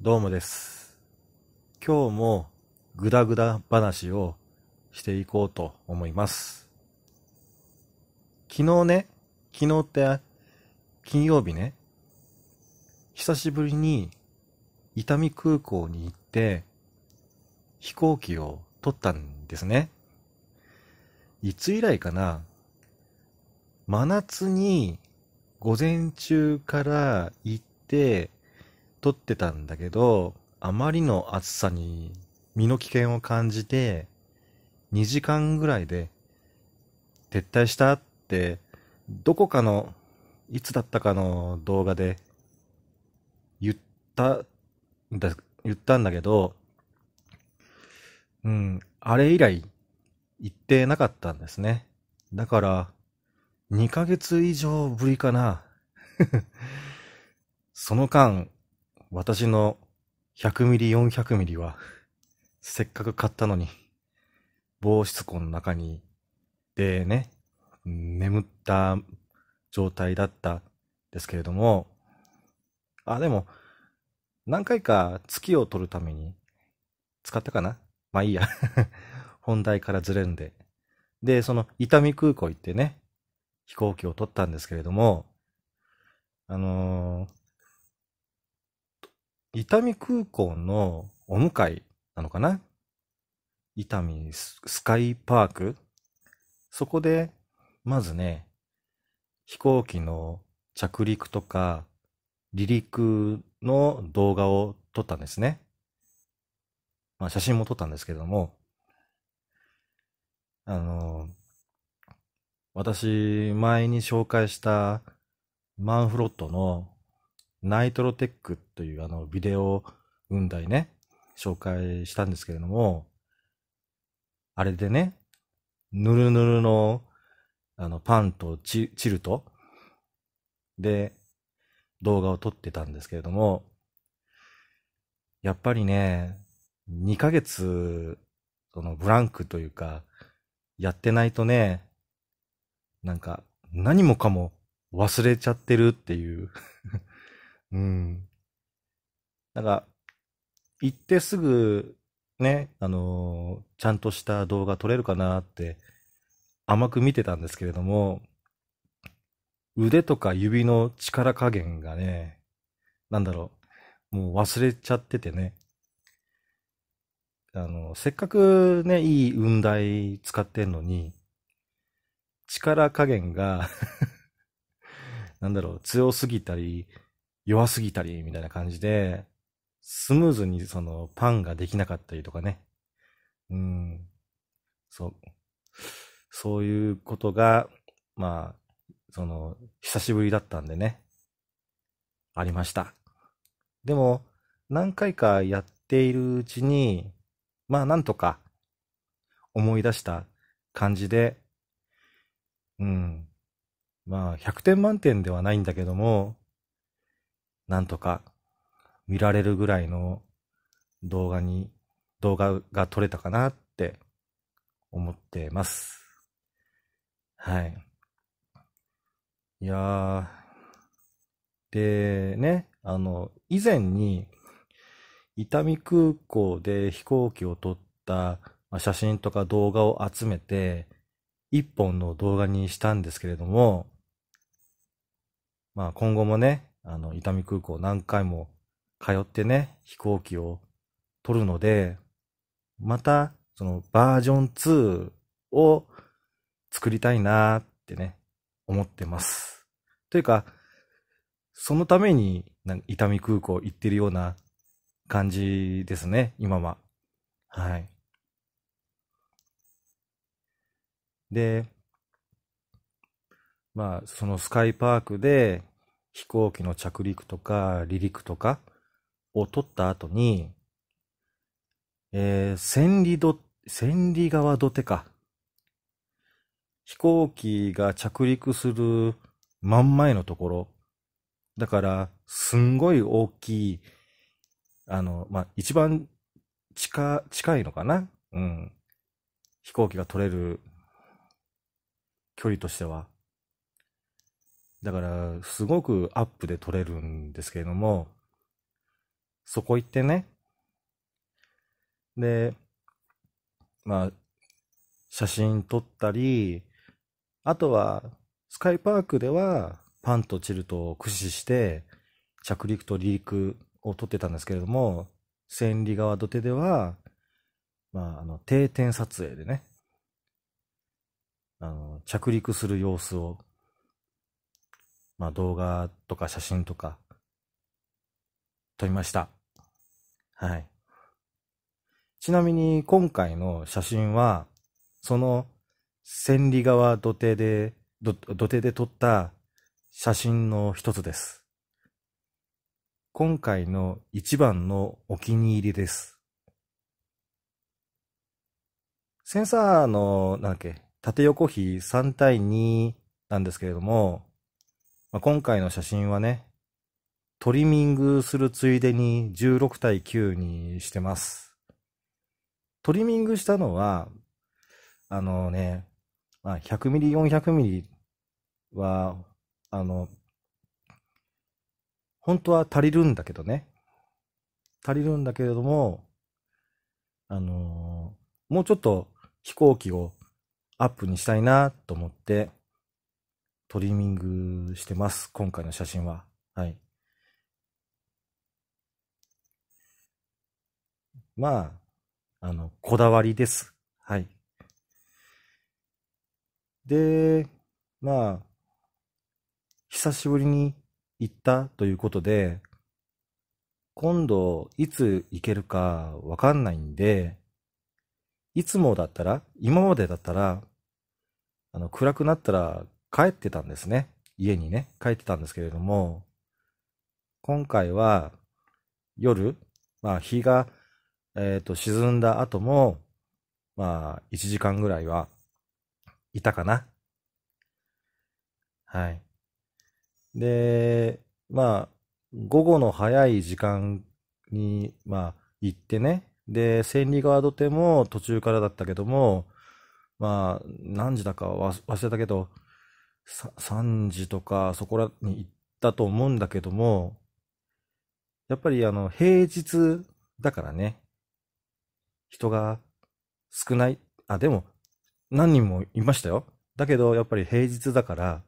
どうもです。今日もグダグダ話をしていこうと思います。昨日ね、昨日って金曜日ね、久しぶりに伊丹空港に行って飛行機を取ったんですね。いつ以来かな真夏に午前中から行って撮ってたんだけど、あまりの暑さに身の危険を感じて、2時間ぐらいで撤退したって、どこかの、いつだったかの動画で言っただ、言ったんだけど、うん、あれ以来言ってなかったんですね。だから、2ヶ月以上ぶりかな。その間、私の100ミリ400ミリは、せっかく買ったのに、防湿庫の中に、でね、眠った状態だったですけれども、あ、でも、何回か月を取るために、使ったかなまあいいや 本題からずれんで。で、その伊丹空港行ってね、飛行機を取ったんですけれども、あのー、伊丹空港のお向かいなのかな伊丹スカイパークそこで、まずね、飛行機の着陸とか離陸の動画を撮ったんですね。まあ写真も撮ったんですけども、あの、私、前に紹介したマンフロットのナイトロテックというあのビデオ雲台ね、紹介したんですけれども、あれでね、ぬるぬるの、あの、パンとチチルと、で、動画を撮ってたんですけれども、やっぱりね、2ヶ月、そのブランクというか、やってないとね、なんか、何もかも忘れちゃってるっていううん。なんか、行ってすぐ、ね、あのー、ちゃんとした動画撮れるかなって甘く見てたんですけれども、腕とか指の力加減がね、なんだろう、もう忘れちゃっててね。あの、せっかくね、いい雲台使ってんのに、力加減が なんだろう、強すぎたり、弱すぎたり、みたいな感じで、スムーズにそのパンができなかったりとかね。うん。そう。そういうことが、まあ、その、久しぶりだったんでね。ありました。でも、何回かやっているうちに、まあなんとか思い出した感じで、うん。まあ100点満点ではないんだけども、なんとか見られるぐらいの動画に、動画が撮れたかなって思ってます。はい。いやー。で、ね、あの、以前に、伊丹空港で飛行機を撮った写真とか動画を集めて、一本の動画にしたんですけれども、まあ今後もね、あの、伊丹空港何回も通ってね、飛行機を撮るので、また、そのバージョン2を作りたいなーってね、思ってます。というか、そのために、伊丹空港行ってるような感じですね、今は。はい。で、まあ、そのスカイパークで、飛行機の着陸とか離陸とかを取った後に、えー、千里ど、千里川土手か。飛行機が着陸する真ん前のところ。だから、すんごい大きい、あの、まあ、一番近、近いのかなうん。飛行機が取れる距離としては。だから、すごくアップで撮れるんですけれども、そこ行ってね、で、まあ、写真撮ったり、あとは、スカイパークでは、パンとチルトを駆使して、着陸と離陸を撮ってたんですけれども、千里川土手では、まあ、あの、定点撮影でね、あの、着陸する様子をまあ、動画とか写真とか、撮りました。はい。ちなみに今回の写真は、その千里川土手で、土手で撮った写真の一つです。今回の一番のお気に入りです。センサーの、なんだっけ、縦横比3対2なんですけれども、まあ、今回の写真はね、トリミングするついでに16対9にしてます。トリミングしたのは、あのね、まあ、100ミリ、400ミリは、あの、本当は足りるんだけどね。足りるんだけれども、あのー、もうちょっと飛行機をアップにしたいなと思って、トリミングしてます。今回の写真は。はい。まあ、あの、こだわりです。はい。で、まあ、久しぶりに行ったということで、今度いつ行けるかわかんないんで、いつもだったら、今までだったら、あの、暗くなったら帰ってたんですね。家にね、帰ってたんですけれども、今回は夜、まあ日が、えっ、ー、と、沈んだ後も、まあ1時間ぐらいはいたかな。はい。で、まあ、午後の早い時間に、まあ、行ってね、で、千里川土手も途中からだったけども、まあ、何時だか忘れたけど、3時とかそこらに行ったと思うんだけども、やっぱりあの平日だからね、人が少ない。あ、でも何人もいましたよ。だけどやっぱり平日だから、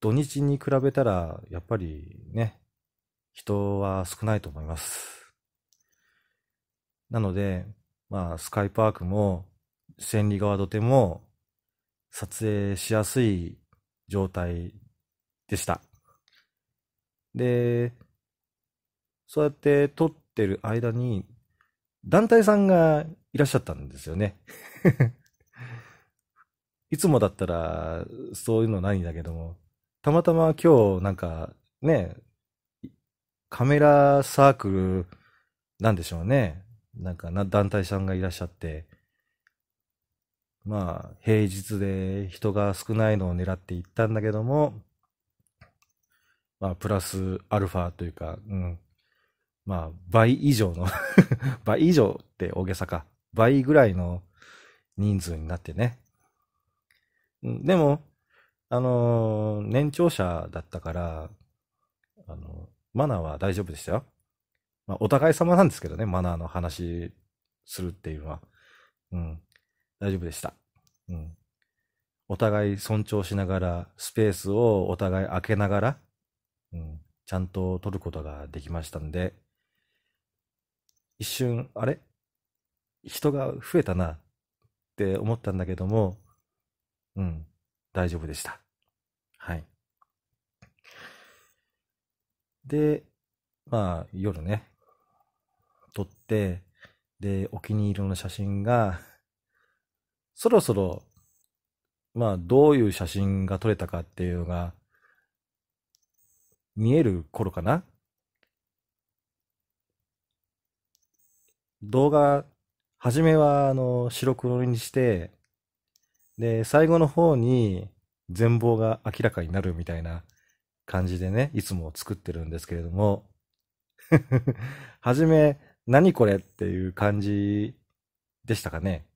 土日に比べたらやっぱりね、人は少ないと思います。なので、まあスカイパークも千里川土手も撮影しやすい状態でした。で、そうやって撮ってる間に、団体さんがいらっしゃったんですよね。いつもだったらそういうのないんだけども、たまたま今日なんかね、カメラサークルなんでしょうね。なんか団体さんがいらっしゃって、まあ、平日で人が少ないのを狙っていったんだけども、まあ、プラスアルファというか、うん。まあ、倍以上の 倍以上って大げさか。倍ぐらいの人数になってね。でも、あのー、年長者だったから、あの、マナーは大丈夫でしたよ。まあ、お互い様なんですけどね、マナーの話するっていうのは。うん。大丈夫でした。うん、お互い尊重しながら、スペースをお互い空けながら、うん、ちゃんと取ることができましたんで、一瞬、あれ人が増えたなって思ったんだけども、うん、大丈夫でした。はい。で、まあ、夜ね、撮って、で、お気に入りの写真がそろそろ、まあ、どういう写真が撮れたかっていうのが、見える頃かな動画、初めは、あの、白黒にして、で、最後の方に全貌が明らかになるみたいな感じでね、いつも作ってるんですけれども、はじめ、何これっていう感じでしたかね。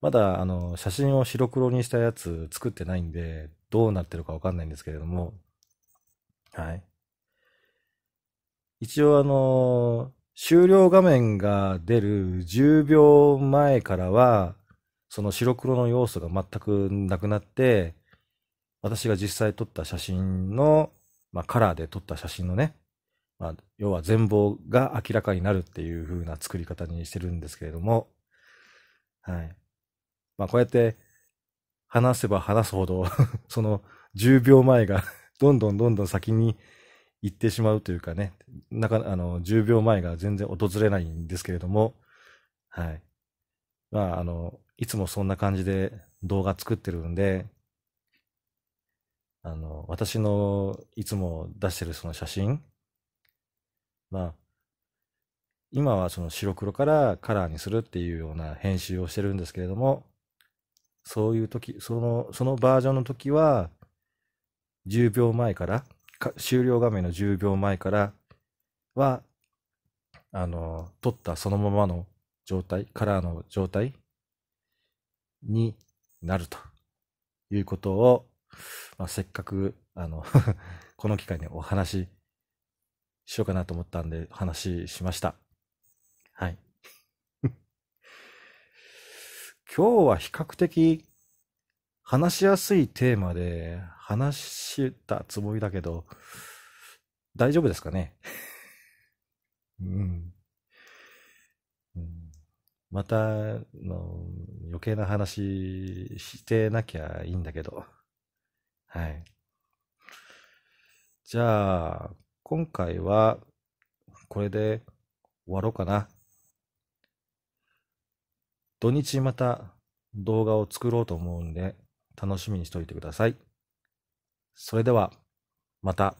まだあの写真を白黒にしたやつ作ってないんで、どうなってるかわかんないんですけれども、はい。一応あの、終了画面が出る10秒前からは、その白黒の要素が全くなくなって、私が実際撮った写真の、まあ、カラーで撮った写真のね、まあ、要は全貌が明らかになるっていう風な作り方にしてるんですけれども、はい。まあこうやって話せば話すほど その10秒前が どんどんどんどん先に行ってしまうというかね、なか、あの、10秒前が全然訪れないんですけれども、はい。まあ、あの、いつもそんな感じで動画作ってるんで、あの、私のいつも出してるその写真、まあ、今はその白黒からカラーにするっていうような編集をしてるんですけれども、そういう時、その、そのバージョンの時は、10秒前から終了画面の10秒前からは、あの、撮ったそのままの状態、カラーの状態になるということを、まあ、せっかく、あの この機会にお話ししようかなと思ったんで、話しました。はい。今日は比較的話しやすいテーマで話したつもりだけど、大丈夫ですかね うん、うん。またの余計な話してなきゃいいんだけど。はい。じゃあ、今回はこれで終わろうかな。土日また動画を作ろうと思うんで、楽しみにしておいてください。それでは、また。